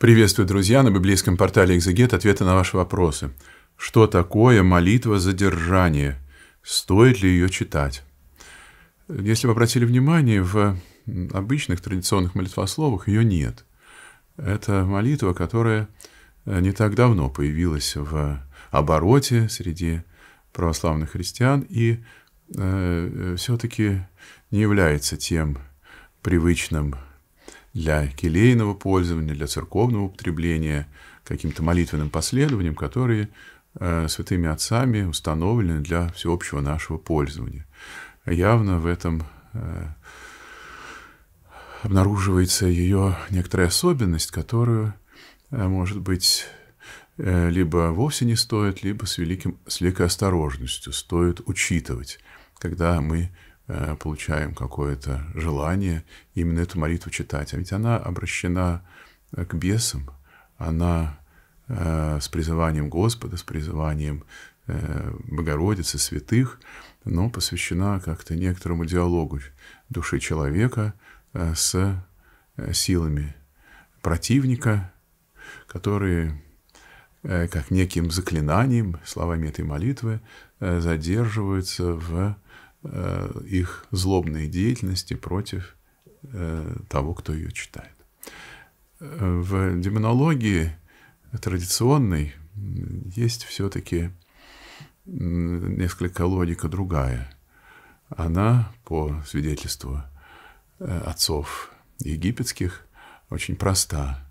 Приветствую, друзья, на библейском портале «Экзегет» ответы на ваши вопросы. Что такое молитва задержания? Стоит ли ее читать? Если вы обратили внимание, в обычных традиционных молитвословах ее нет. Это молитва, которая э, не так давно появилась в обороте среди православных христиан и э, э все-таки не является тем привычным для келейного пользования, для церковного употребления, каким-то молитвенным последованием, которые э, святыми отцами установлены для всеобщего нашего пользования. Явно в этом э, обнаруживается ее некоторая особенность, которую, э, может быть, либо вовсе не стоит, либо с, великим, с великой осторожностью стоит учитывать, когда мы Э, получаем какое-то желание именно эту молитву читать. А ведь она обращена э, к бесам, она э, с призыванием Господа, с призыванием Богородицы, святых, но посвящена как-то некоторому диалогу души человека с силами противника, которые как неким заклинанием, словами этой молитвы, задерживаются в Э, их злобной деятельности против э, того, кто ее читает. Э, в демонологии традиционной есть все-таки несколько логика другая. Она, по свидетельству отцов египетских, очень проста.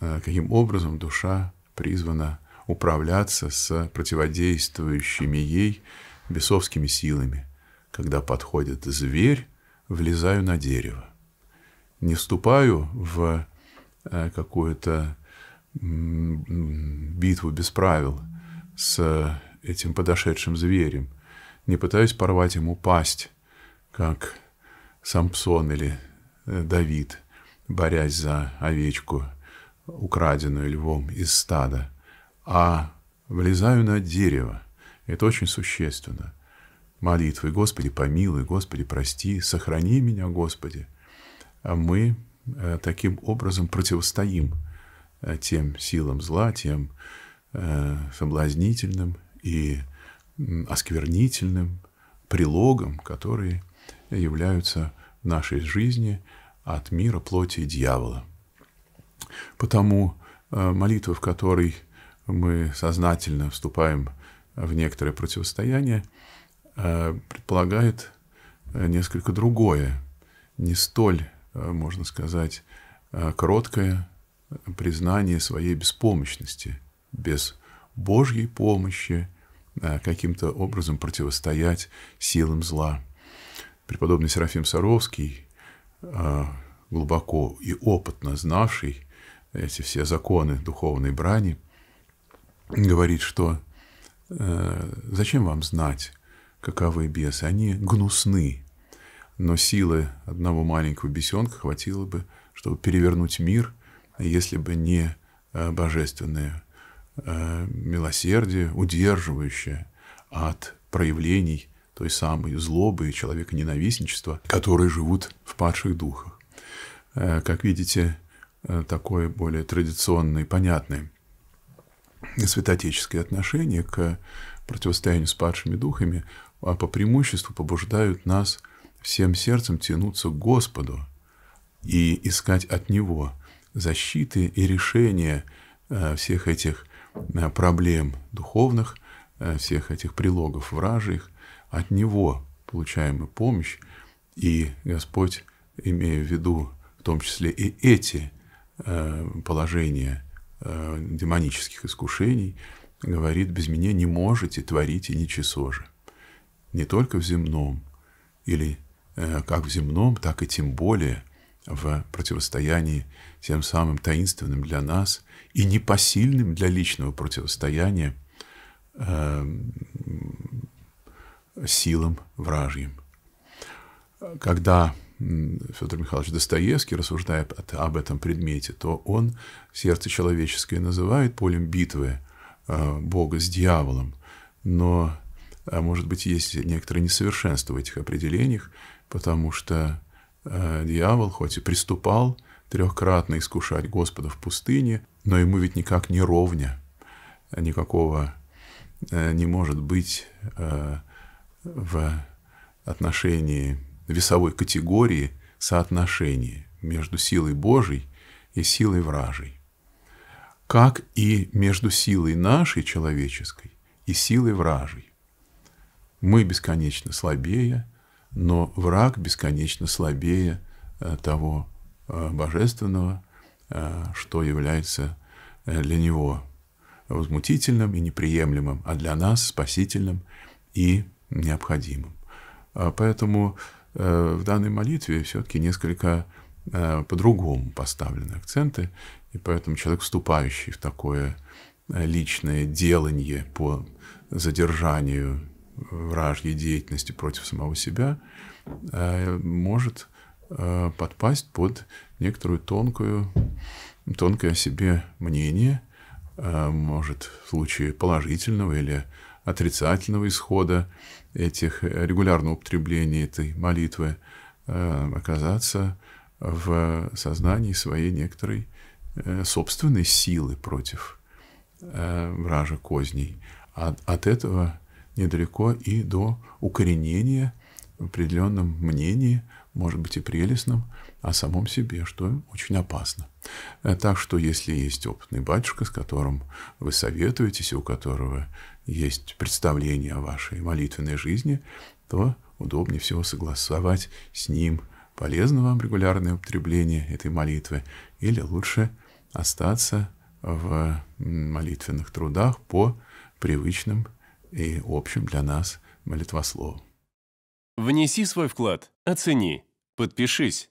Каким образом душа призвана управляться с противодействующими ей бесовскими силами – когда подходит зверь, влезаю на дерево. Не вступаю в э, какую-то битву без правил с этим подошедшим зверем, не пытаюсь порвать ему пасть, как Самсон или э, Давид, борясь за овечку, украденную львом из стада, а влезаю на дерево. Это очень существенно. Молитвой, «Господи, помилуй, Господи, прости, сохрани меня, Господи», а мы э, таким образом противостоим э, тем силам зла, тем э, соблазнительным и осквернительным прилогам, которые являются в нашей жизни от мира плоти и дьявола. Потому молитва, в которой мы сознательно вступаем в некоторое противостояние, Э, предполагает э, несколько другое, не столь, э, можно сказать, короткое признание своей беспомощности, без Божьей помощи каким-то образом противостоять силам зла. Преподобный Серафим Саровский, глубоко и опытно знавший эти все законы духовной брани, говорит, что зачем вам знать, каковы бесы. Они гнусны, но силы одного маленького бесенка хватило бы, чтобы перевернуть мир, если бы не э, божественное э, милосердие, удерживающее от проявлений той самой злобы и человека-ненавистничества, которые живут в падших духах. Э, как видите, такой более традиционный, понятный святотеческие отношения к противостоянию с падшими духами, а по преимуществу побуждают нас всем сердцем тянуться к Господу и искать от Него защиты и решения э, всех этих э, проблем духовных, э, всех этих прилогов вражьих. От Него получаем мы помощь, и Господь, имея в виду в том числе и эти положения – Э, демонических искушений, говорит, без меня не можете творить и ничего же. Не только в земном, или э, как в земном, так и тем более в противостоянии тем самым таинственным для нас и непосильным для личного противостояния э, силам вражьим. Когда Федор Михайлович Достоевский, рассуждая об этом предмете, то он сердце человеческое называет полем битвы э, Бога с дьяволом. Но, э, может быть, есть некоторое несовершенство в этих определениях, потому что э, дьявол, хоть и приступал трехкратно искушать Господа в пустыне, но ему ведь никак не ровня, никакого не может быть в отношении весовой категории соотношение между силой Божией и силой вражей, как и между силой нашей человеческой и силой вражей. Мы бесконечно слабее, но враг бесконечно слабее э, того э, божественного, э, что является для него возмутительным и неприемлемым, а для нас спасительным и необходимым. Поэтому Э, в данной молитве все-таки несколько э, по-другому поставлены акценты, и поэтому человек, вступающий в такое э, личное деланье по задержанию вражьей деятельности против самого себя, может подпасть под некоторую тонкую, тонкое о себе мнение, Э, может в случае положительного или отрицательного исхода этих регулярного употребления этой молитвы э, оказаться в сознании своей некоторой э, собственной силы против вража козней. От, а от этого недалеко и до укоренения в определенном мнении, может быть и прелестном, о самом себе, что очень опасно. Э, так что, если есть опытный батюшка, с которым вы советуетесь, у которого есть представление о вашей молитвенной жизни, то удобнее всего согласовать с ним полезно вам регулярное употребление этой молитвы, или лучше остаться в молитвенных трудах по привычным и общим для нас молитвословам. Внеси свой вклад, оцени, подпишись